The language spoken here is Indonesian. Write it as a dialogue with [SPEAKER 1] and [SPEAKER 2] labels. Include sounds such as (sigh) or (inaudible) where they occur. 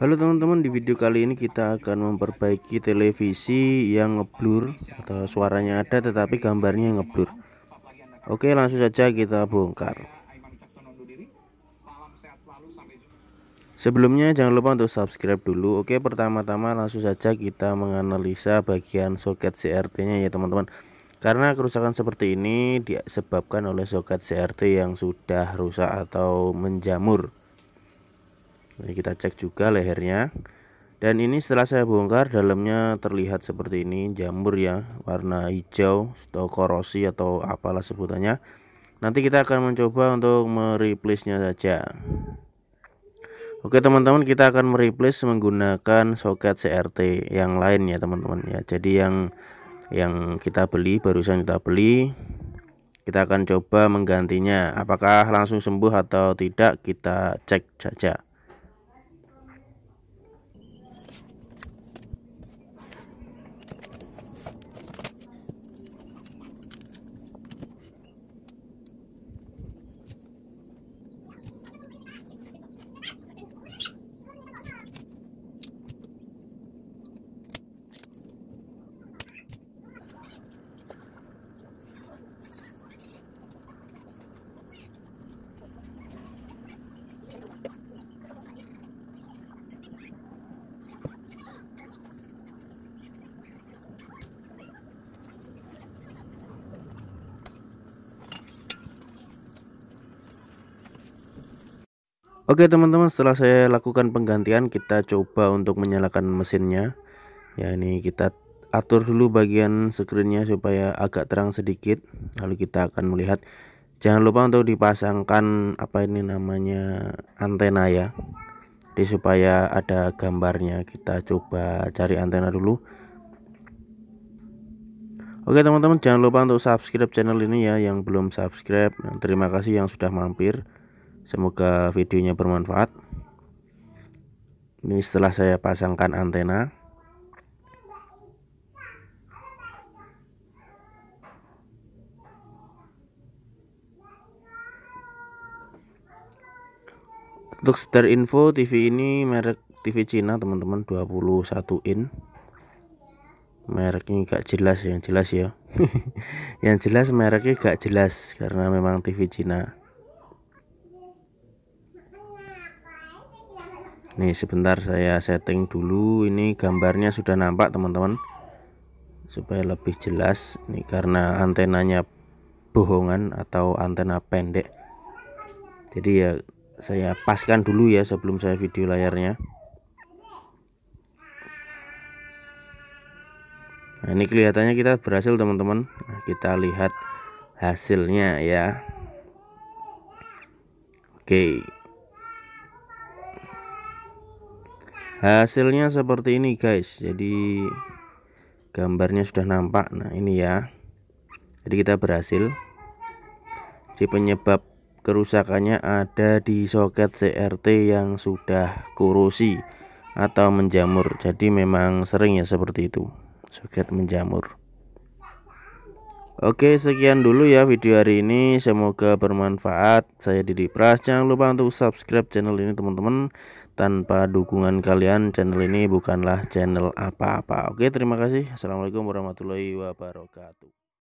[SPEAKER 1] Halo teman-teman, di video kali ini kita akan memperbaiki televisi yang ngeblur atau suaranya ada tetapi gambarnya ngeblur. Oke, langsung saja kita bongkar. Sebelumnya jangan lupa untuk subscribe dulu. Oke, pertama-tama langsung saja kita menganalisa bagian soket CRT-nya ya teman-teman. Karena kerusakan seperti ini disebabkan oleh soket CRT yang sudah rusak atau menjamur ini kita cek juga lehernya dan ini setelah saya bongkar dalamnya terlihat seperti ini jamur ya warna hijau atau korosi atau apalah sebutannya nanti kita akan mencoba untuk mereplace nya saja oke teman-teman kita akan mereplace menggunakan soket CRT yang lain ya teman-teman ya jadi yang yang kita beli barusan kita beli kita akan coba menggantinya apakah langsung sembuh atau tidak kita cek saja Oke teman-teman setelah saya lakukan penggantian kita coba untuk menyalakan mesinnya ya ini kita atur dulu bagian screennya supaya agak terang sedikit lalu kita akan melihat jangan lupa untuk dipasangkan apa ini namanya antena ya jadi supaya ada gambarnya kita coba cari antena dulu Oke teman-teman jangan lupa untuk subscribe channel ini ya yang belum subscribe terima kasih yang sudah mampir semoga videonya bermanfaat ini setelah saya pasangkan antena untuk sekedar info TV ini merek TV Cina teman-teman 21 in mereknya gak jelas yang jelas ya (laughs) yang jelas mereknya gak jelas karena memang TV Cina nih sebentar saya setting dulu ini gambarnya sudah nampak teman-teman supaya lebih jelas ini karena antenanya bohongan atau antena pendek jadi ya saya paskan dulu ya sebelum saya video layarnya nah ini kelihatannya kita berhasil teman-teman nah, kita lihat hasilnya ya oke okay. hasilnya seperti ini guys jadi gambarnya sudah nampak nah ini ya jadi kita berhasil Di penyebab kerusakannya ada di soket CRT yang sudah korosi atau menjamur jadi memang sering ya seperti itu soket menjamur Oke sekian dulu ya video hari ini semoga bermanfaat saya Didi Pras jangan lupa untuk subscribe channel ini teman-teman tanpa dukungan kalian channel ini bukanlah channel apa-apa oke terima kasih assalamualaikum warahmatullahi wabarakatuh